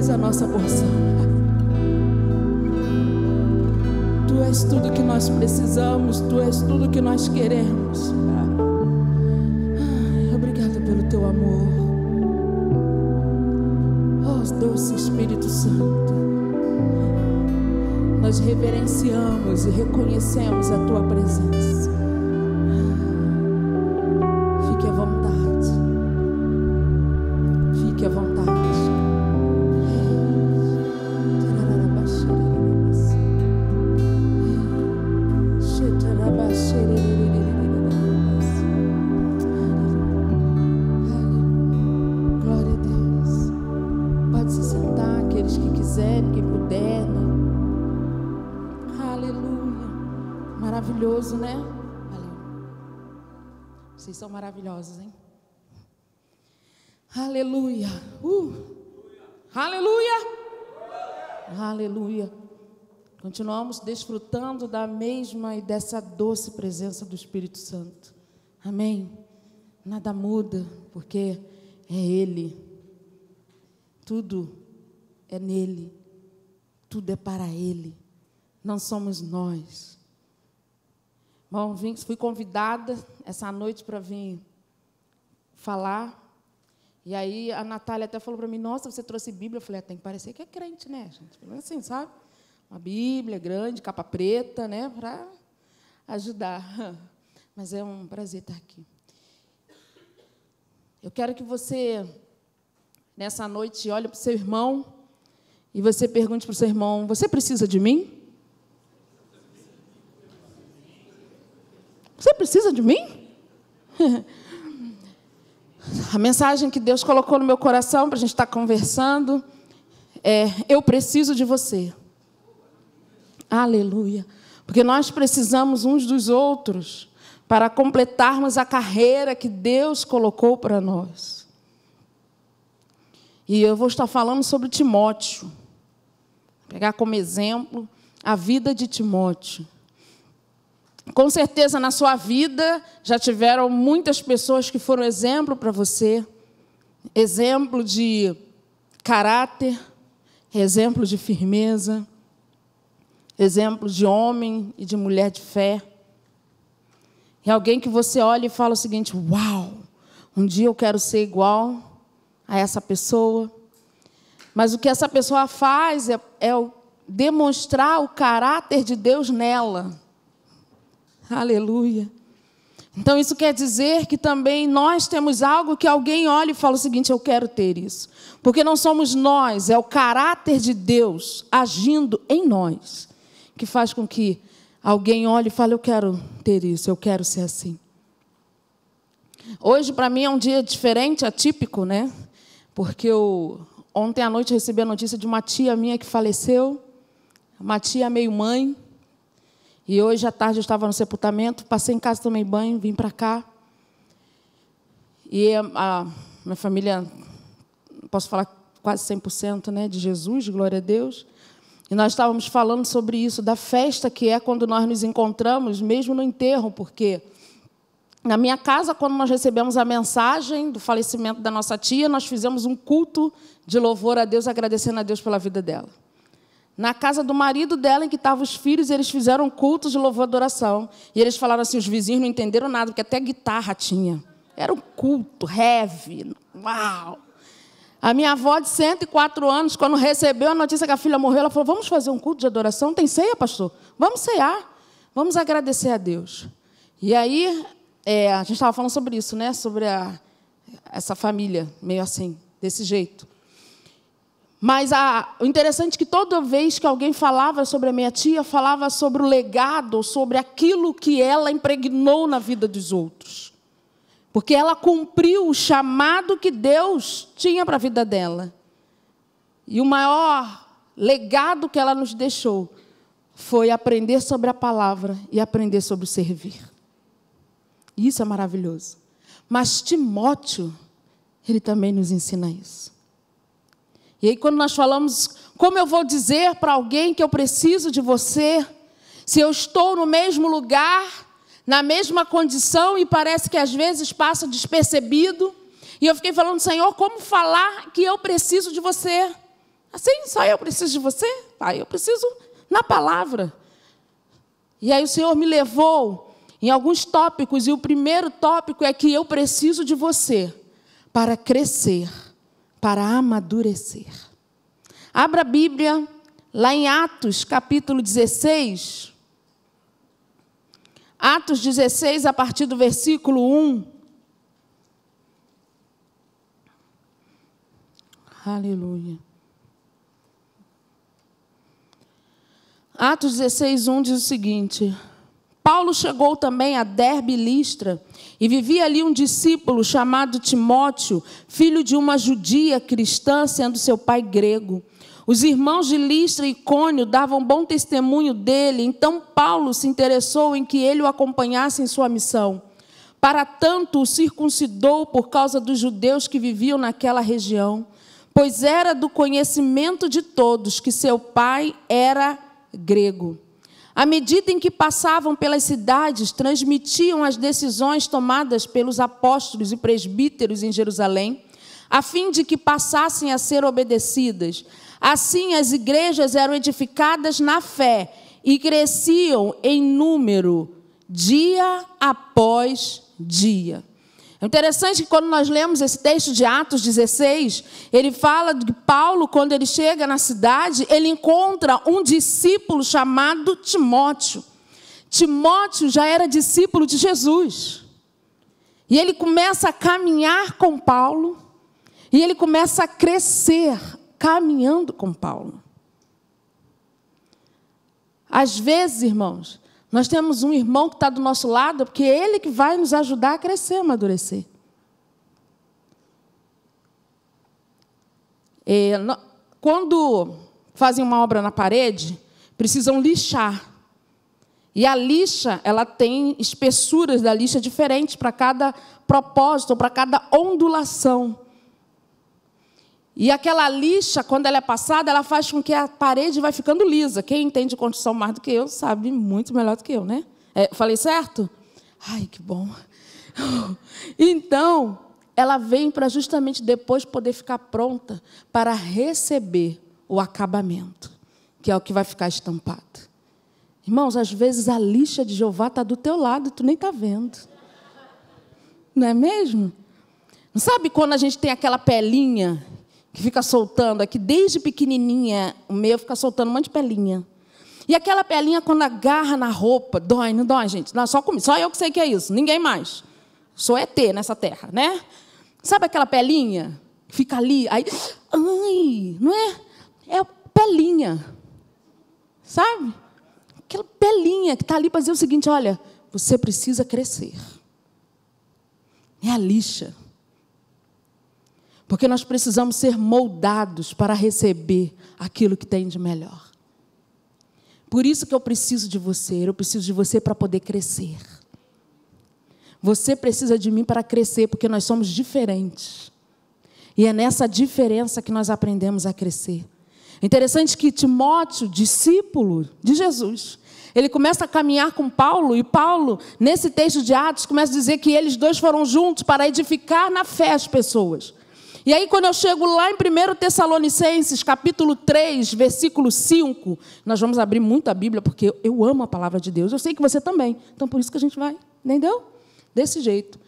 és a nossa porção. Tu és tudo que nós precisamos, tu és tudo que nós queremos. Obrigada pelo teu amor. Oh, doce Espírito Santo. Nós reverenciamos e reconhecemos a tua presença. continuamos desfrutando da mesma e dessa doce presença do Espírito Santo. Amém? Nada muda, porque é Ele. Tudo é nele, tudo é para Ele, não somos nós. Bom, vim, fui convidada essa noite para vir falar. E aí a Natália até falou para mim, nossa, você trouxe Bíblia. Eu falei, ah, tem que parecer que é crente, né, gente? Assim, sabe? uma Bíblia grande, capa preta, né, para ajudar. Mas é um prazer estar aqui. Eu quero que você, nessa noite, olhe para o seu irmão e você pergunte para o seu irmão: Você precisa de mim? Você precisa de mim? A mensagem que Deus colocou no meu coração para a gente estar conversando é: Eu preciso de você. Aleluia. Porque nós precisamos uns dos outros para completarmos a carreira que Deus colocou para nós. E eu vou estar falando sobre Timóteo. Vou pegar como exemplo a vida de Timóteo. Com certeza na sua vida já tiveram muitas pessoas que foram exemplo para você, exemplo de caráter, exemplo de firmeza, exemplos de homem e de mulher de fé. e alguém que você olha e fala o seguinte: Uau, um dia eu quero ser igual a essa pessoa. Mas o que essa pessoa faz é, é demonstrar o caráter de Deus nela. Aleluia. Então, isso quer dizer que também nós temos algo que alguém olha e fala o seguinte: eu quero ter isso. Porque não somos nós, é o caráter de Deus agindo em nós que faz com que alguém olhe e fale: Eu quero ter isso, eu quero ser assim. Hoje, para mim, é um dia diferente, atípico, né? Porque eu, ontem à noite, recebi a notícia de uma tia minha que faleceu, uma tia meio mãe. E hoje à tarde eu estava no sepultamento, passei em casa, tomei banho, vim para cá. E a, a minha família, posso falar quase 100% né, de Jesus, glória a Deus. E nós estávamos falando sobre isso, da festa que é quando nós nos encontramos, mesmo no enterro, porque na minha casa, quando nós recebemos a mensagem do falecimento da nossa tia, nós fizemos um culto de louvor a Deus, agradecendo a Deus pela vida dela. Na casa do marido dela, em que estavam os filhos, eles fizeram um culto de louvor e adoração. E eles falaram assim: os vizinhos não entenderam nada, porque até guitarra tinha. Era um culto, heavy, uau! A minha avó de 104 anos, quando recebeu a notícia que a filha morreu, ela falou: Vamos fazer um culto de adoração? Tem ceia, pastor? Vamos cear. Vamos agradecer a Deus. E aí, é, a gente estava falando sobre isso, né? Sobre a, essa família, meio assim, desse jeito. Mas a, o interessante é que toda vez que alguém falava sobre a minha tia, falava sobre o legado, sobre aquilo que ela impregnou na vida dos outros. Porque ela cumpriu o chamado que Deus tinha para a vida dela. E o maior legado que ela nos deixou foi aprender sobre a palavra e aprender sobre servir. Isso é maravilhoso. Mas Timóteo, ele também nos ensina isso. E aí, quando nós falamos, como eu vou dizer para alguém que eu preciso de você, se eu estou no mesmo lugar na mesma condição e parece que às vezes passa despercebido. E eu fiquei falando, Senhor, como falar que eu preciso de você? Assim, só eu preciso de você? Pai, ah, eu preciso na palavra. E aí o Senhor me levou em alguns tópicos, e o primeiro tópico é que eu preciso de você para crescer, para amadurecer. Abra a Bíblia lá em Atos, capítulo 16. Atos 16, a partir do versículo 1. Aleluia. Atos 16, 1 diz o seguinte: Paulo chegou também a Derbe Listra, e vivia ali um discípulo chamado Timóteo, filho de uma judia cristã, sendo seu pai grego. Os irmãos de Listra e Cônio davam bom testemunho dele, então Paulo se interessou em que ele o acompanhasse em sua missão. Para tanto, o circuncidou por causa dos judeus que viviam naquela região, pois era do conhecimento de todos que seu pai era grego. À medida em que passavam pelas cidades, transmitiam as decisões tomadas pelos apóstolos e presbíteros em Jerusalém a fim de que passassem a ser obedecidas. Assim, as igrejas eram edificadas na fé e cresciam em número dia após dia. É interessante que quando nós lemos esse texto de Atos 16, ele fala de Paulo, quando ele chega na cidade, ele encontra um discípulo chamado Timóteo. Timóteo já era discípulo de Jesus. E ele começa a caminhar com Paulo, e ele começa a crescer caminhando com Paulo. Às vezes, irmãos, nós temos um irmão que está do nosso lado, porque é ele que vai nos ajudar a crescer, a amadurecer. É, no, quando fazem uma obra na parede, precisam lixar. E a lixa, ela tem espessuras da lixa diferentes para cada propósito, para cada ondulação. E aquela lixa, quando ela é passada, ela faz com que a parede vai ficando lisa. Quem entende construção mais do que eu sabe muito melhor do que eu, né? É, falei certo? Ai, que bom. Então, ela vem para justamente depois poder ficar pronta para receber o acabamento, que é o que vai ficar estampado. Irmãos, às vezes a lixa de Jeová está do teu lado, tu nem está vendo. Não é mesmo? Não sabe quando a gente tem aquela pelinha que fica soltando aqui, é desde pequenininha, o meu fica soltando um monte de pelinha. E aquela pelinha, quando agarra na roupa, dói, não dói, gente? Não, só comigo, só eu que sei que é isso, ninguém mais. Sou ET nessa terra, né? Sabe aquela pelinha? Fica ali, aí, ai, não é? É a pelinha, sabe? Aquela pelinha que está ali para dizer o seguinte: olha, você precisa crescer. É a lixa. Porque nós precisamos ser moldados para receber aquilo que tem de melhor. Por isso que eu preciso de você, eu preciso de você para poder crescer. Você precisa de mim para crescer, porque nós somos diferentes. E é nessa diferença que nós aprendemos a crescer. Interessante que Timóteo, discípulo de Jesus, ele começa a caminhar com Paulo, e Paulo, nesse texto de Atos, começa a dizer que eles dois foram juntos para edificar na fé as pessoas. E aí, quando eu chego lá em 1 Tessalonicenses, capítulo 3, versículo 5, nós vamos abrir muito a Bíblia, porque eu amo a palavra de Deus. Eu sei que você também. Então, por isso que a gente vai, entendeu? Desse jeito.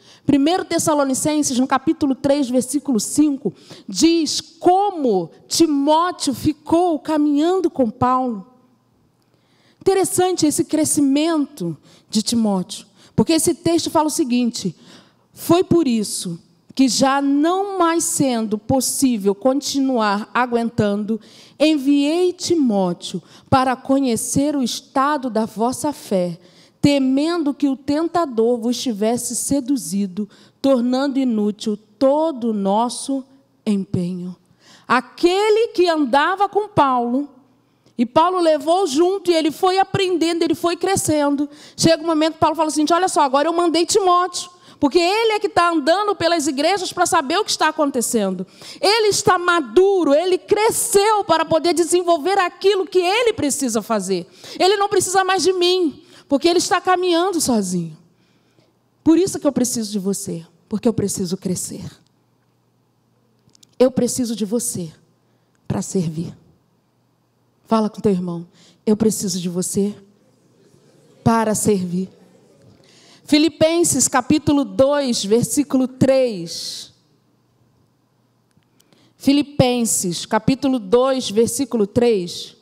1 Tessalonicenses, no capítulo 3, versículo 5, diz como Timóteo ficou caminhando com Paulo. Interessante esse crescimento de Timóteo, porque esse texto fala o seguinte: foi por isso que já não mais sendo possível continuar aguentando, enviei Timóteo para conhecer o estado da vossa fé, temendo que o tentador vos tivesse seduzido, tornando inútil todo o nosso empenho. Aquele que andava com Paulo, e Paulo levou junto e ele foi aprendendo, ele foi crescendo. Chega um momento Paulo fala assim: "Olha só, agora eu mandei Timóteo porque ele é que está andando pelas igrejas para saber o que está acontecendo. Ele está maduro, ele cresceu para poder desenvolver aquilo que ele precisa fazer. Ele não precisa mais de mim, porque ele está caminhando sozinho. Por isso que eu preciso de você, porque eu preciso crescer. Eu preciso de você para servir. Fala com teu irmão. Eu preciso de você para servir. Filipenses capítulo 2, versículo 3. Filipenses capítulo 2, versículo 3.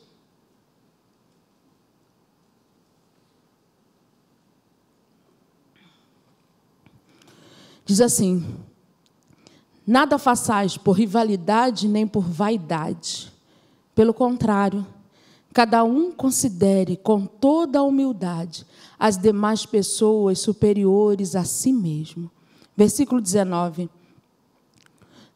Diz assim: Nada façais por rivalidade nem por vaidade. Pelo contrário, Cada um considere com toda a humildade as demais pessoas superiores a si mesmo. Versículo 19.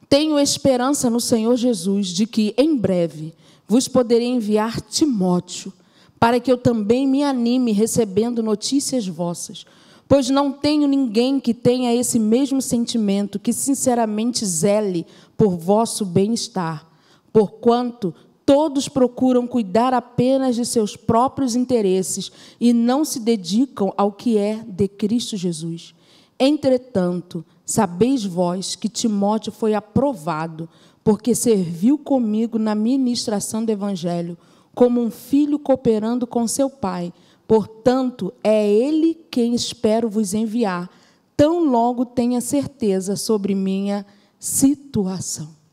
Tenho esperança no Senhor Jesus de que, em breve, vos poderei enviar Timóteo, para que eu também me anime recebendo notícias vossas. Pois não tenho ninguém que tenha esse mesmo sentimento, que sinceramente zele por vosso bem-estar porquanto Todos procuram cuidar apenas de seus próprios interesses e não se dedicam ao que é de Cristo Jesus. Entretanto, sabeis vós que Timóteo foi aprovado, porque serviu comigo na ministração do Evangelho, como um filho cooperando com seu pai. Portanto, é ele quem espero vos enviar, tão logo tenha certeza sobre minha situação.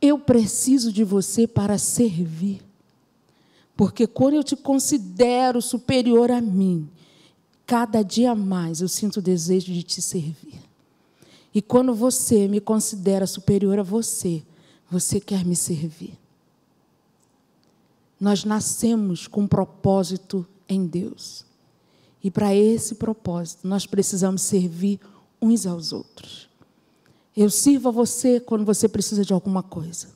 Eu preciso de você para servir. Porque quando eu te considero superior a mim, cada dia mais eu sinto o desejo de te servir. E quando você me considera superior a você, você quer me servir. Nós nascemos com um propósito em Deus. E para esse propósito, nós precisamos servir uns aos outros. Eu sirvo a você quando você precisa de alguma coisa.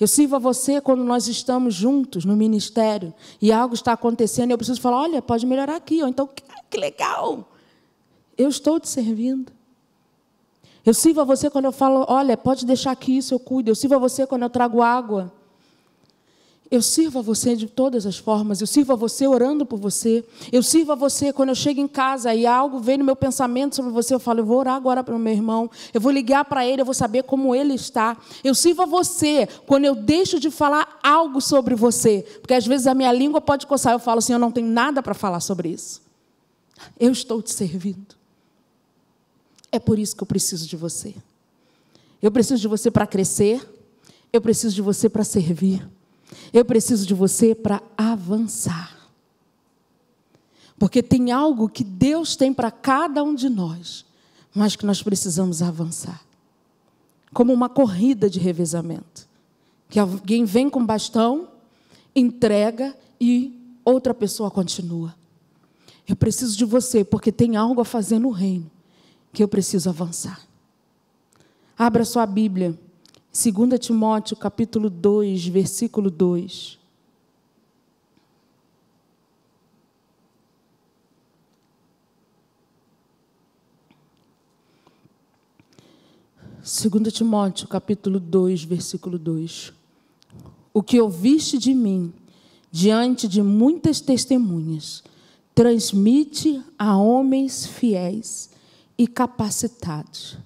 Eu sirvo a você quando nós estamos juntos no ministério e algo está acontecendo e eu preciso falar: olha, pode melhorar aqui, ou então, que legal, eu estou te servindo. Eu sirvo a você quando eu falo: olha, pode deixar aqui isso, eu cuido. Eu sirvo a você quando eu trago água. Eu sirvo a você de todas as formas, eu sirvo a você orando por você, eu sirvo a você quando eu chego em casa e algo vem no meu pensamento sobre você, eu falo, eu vou orar agora para o meu irmão, eu vou ligar para ele, eu vou saber como ele está. Eu sirvo a você quando eu deixo de falar algo sobre você, porque às vezes a minha língua pode coçar, eu falo assim, eu não tenho nada para falar sobre isso. Eu estou te servindo. É por isso que eu preciso de você. Eu preciso de você para crescer, eu preciso de você para servir. Eu preciso de você para avançar. Porque tem algo que Deus tem para cada um de nós, mas que nós precisamos avançar. Como uma corrida de revezamento. Que alguém vem com bastão, entrega e outra pessoa continua. Eu preciso de você porque tem algo a fazer no reino que eu preciso avançar. Abra sua Bíblia 2 Timóteo capítulo 2, versículo 2. Segundo Timóteo, capítulo 2, versículo 2. O que ouviste de mim, diante de muitas testemunhas, transmite a homens fiéis e capacitados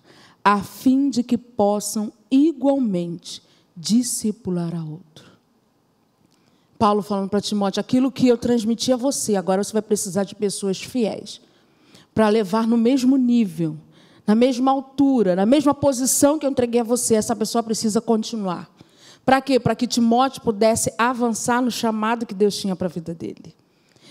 a fim de que possam igualmente discipular a outro. Paulo falando para Timóteo: aquilo que eu transmiti a você, agora você vai precisar de pessoas fiéis para levar no mesmo nível, na mesma altura, na mesma posição que eu entreguei a você. Essa pessoa precisa continuar. Para quê? Para que Timóteo pudesse avançar no chamado que Deus tinha para a vida dele.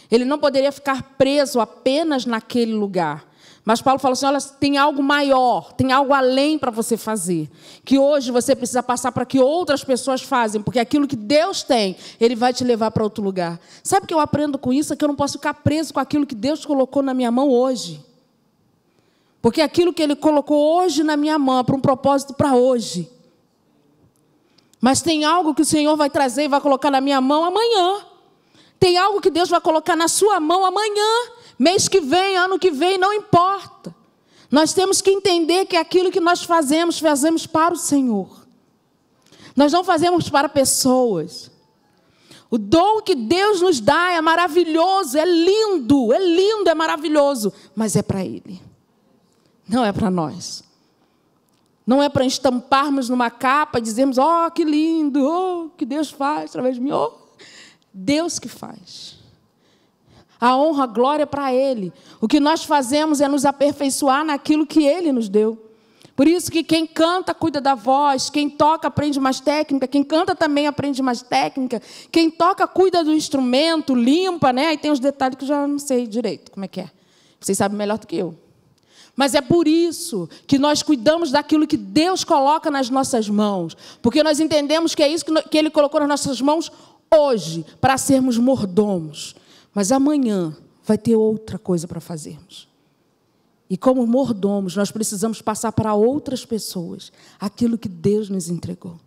Ele não poderia ficar preso apenas naquele lugar. Mas Paulo fala assim: olha, tem algo maior, tem algo além para você fazer, que hoje você precisa passar para que outras pessoas fazem, porque aquilo que Deus tem, Ele vai te levar para outro lugar. Sabe o que eu aprendo com isso? É que eu não posso ficar preso com aquilo que Deus colocou na minha mão hoje. Porque aquilo que Ele colocou hoje na minha mão é para um propósito para hoje. Mas tem algo que o Senhor vai trazer e vai colocar na minha mão amanhã. Tem algo que Deus vai colocar na sua mão amanhã mês que vem, ano que vem, não importa. Nós temos que entender que aquilo que nós fazemos, fazemos para o Senhor. Nós não fazemos para pessoas. O dom que Deus nos dá é maravilhoso, é lindo, é lindo, é maravilhoso, mas é para Ele, não é para nós. Não é para estamparmos numa capa e dizermos, oh, que lindo, oh, que Deus faz através de mim, oh, Deus que faz. A honra, a glória para Ele. O que nós fazemos é nos aperfeiçoar naquilo que Ele nos deu. Por isso que quem canta cuida da voz, quem toca aprende mais técnica, quem canta também aprende mais técnica, quem toca cuida do instrumento, limpa, né? Aí tem os detalhes que eu já não sei direito como é que é. Vocês sabem melhor do que eu. Mas é por isso que nós cuidamos daquilo que Deus coloca nas nossas mãos, porque nós entendemos que é isso que Ele colocou nas nossas mãos hoje, para sermos mordomos. Mas amanhã vai ter outra coisa para fazermos. E como mordomos, nós precisamos passar para outras pessoas aquilo que Deus nos entregou.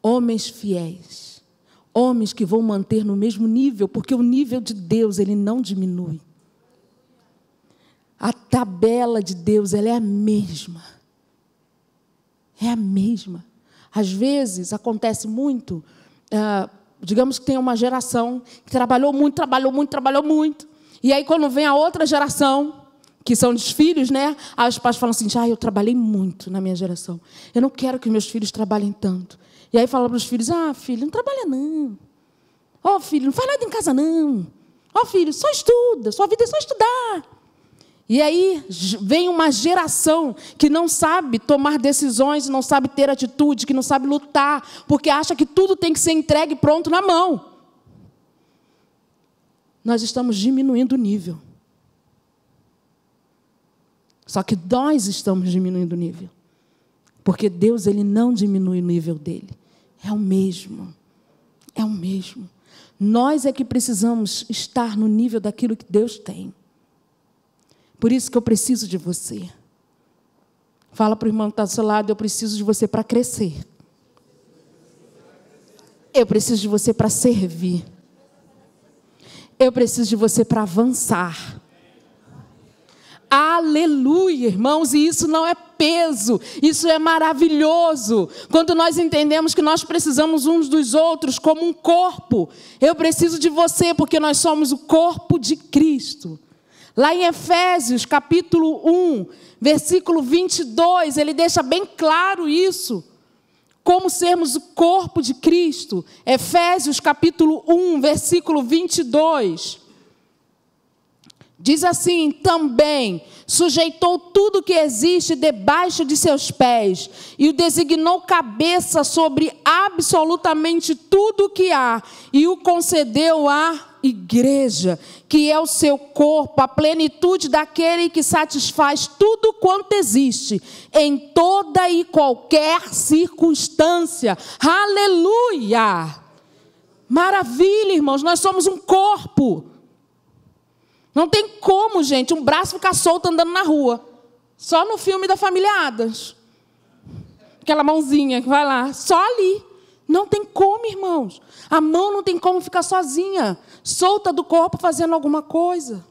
Homens fiéis, homens que vão manter no mesmo nível, porque o nível de Deus ele não diminui. A tabela de Deus ela é a mesma. É a mesma. Às vezes acontece muito. Uh, digamos que tem uma geração que trabalhou muito, trabalhou muito, trabalhou muito. E aí, quando vem a outra geração, que são dos filhos, né? Aí os pais falam assim: ah, eu trabalhei muito na minha geração. Eu não quero que meus filhos trabalhem tanto. E aí fala para os filhos: ah, filho, não trabalha não. Ó, oh, filho, não faz nada em casa não. Ó, oh, filho, só estuda. Sua vida é só estudar. E aí vem uma geração que não sabe tomar decisões, não sabe ter atitude, que não sabe lutar, porque acha que tudo tem que ser entregue pronto na mão. Nós estamos diminuindo o nível. Só que nós estamos diminuindo o nível. Porque Deus ele não diminui o nível dele. É o mesmo. É o mesmo. Nós é que precisamos estar no nível daquilo que Deus tem. Por isso que eu preciso de você. Fala para o irmão que está do seu lado: eu preciso de você para crescer. Eu preciso de você para servir. Eu preciso de você para avançar. Aleluia, irmãos, e isso não é peso, isso é maravilhoso. Quando nós entendemos que nós precisamos uns dos outros como um corpo, eu preciso de você porque nós somos o corpo de Cristo. Lá em Efésios, capítulo 1, versículo 22, ele deixa bem claro isso. Como sermos o corpo de Cristo. Efésios, capítulo 1, versículo 22. Diz assim: também sujeitou tudo que existe debaixo de seus pés e o designou cabeça sobre absolutamente tudo que há e o concedeu à igreja, que é o seu corpo, a plenitude daquele que satisfaz tudo quanto existe, em toda e qualquer circunstância. Aleluia! Maravilha, irmãos, nós somos um corpo. Não tem como, gente, um braço ficar solto andando na rua. Só no filme da família Adams. Aquela mãozinha que vai lá, só ali. Não tem como, irmãos. A mão não tem como ficar sozinha, solta do corpo fazendo alguma coisa.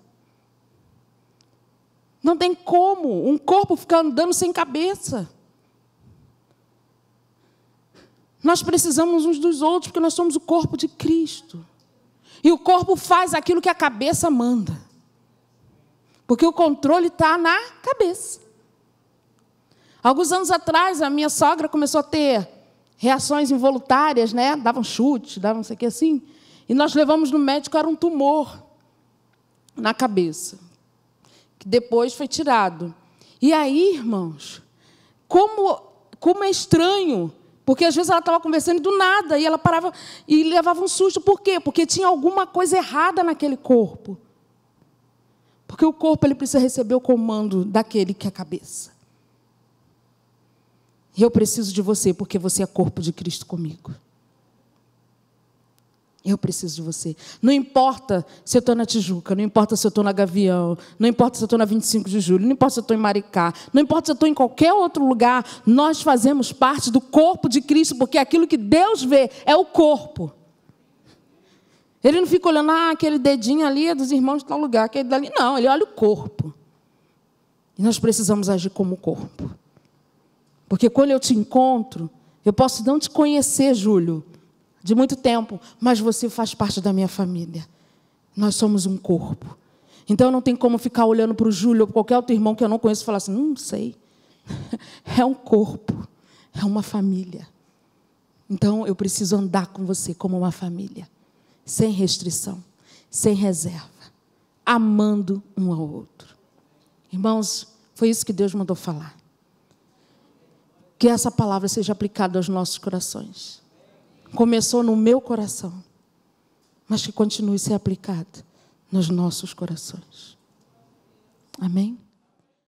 Não tem como um corpo ficar andando sem cabeça. Nós precisamos uns dos outros porque nós somos o corpo de Cristo. E o corpo faz aquilo que a cabeça manda. Porque o controle está na cabeça. Alguns anos atrás, a minha sogra começou a ter reações involuntárias, né? Dava um chute, dava um não sei o que assim. E nós levamos no médico, era um tumor na cabeça, que depois foi tirado. E aí, irmãos, como, como é estranho, porque às vezes ela estava conversando do nada e ela parava e levava um susto. Por quê? Porque tinha alguma coisa errada naquele corpo. Porque o corpo ele precisa receber o comando daquele que é a cabeça. E Eu preciso de você porque você é corpo de Cristo comigo. Eu preciso de você. Não importa se eu estou na Tijuca, não importa se eu estou na Gavião, não importa se eu estou na 25 de julho, não importa se eu estou em Maricá, não importa se eu estou em qualquer outro lugar, nós fazemos parte do corpo de Cristo, porque aquilo que Deus vê é o corpo. Ele não fica olhando, ah, aquele dedinho ali é dos irmãos de tal lugar, aquele dali. Não, ele olha o corpo. E nós precisamos agir como corpo. Porque quando eu te encontro, eu posso não te conhecer, Júlio, de muito tempo, mas você faz parte da minha família. Nós somos um corpo. Então não tem como ficar olhando para o Júlio ou qualquer outro irmão que eu não conheço e falar assim: não hum, sei. É um corpo, é uma família. Então eu preciso andar com você como uma família sem restrição, sem reserva, amando um ao outro. Irmãos, foi isso que Deus mandou falar. Que essa palavra seja aplicada aos nossos corações. Começou no meu coração, mas que continue a ser aplicada nos nossos corações. Amém?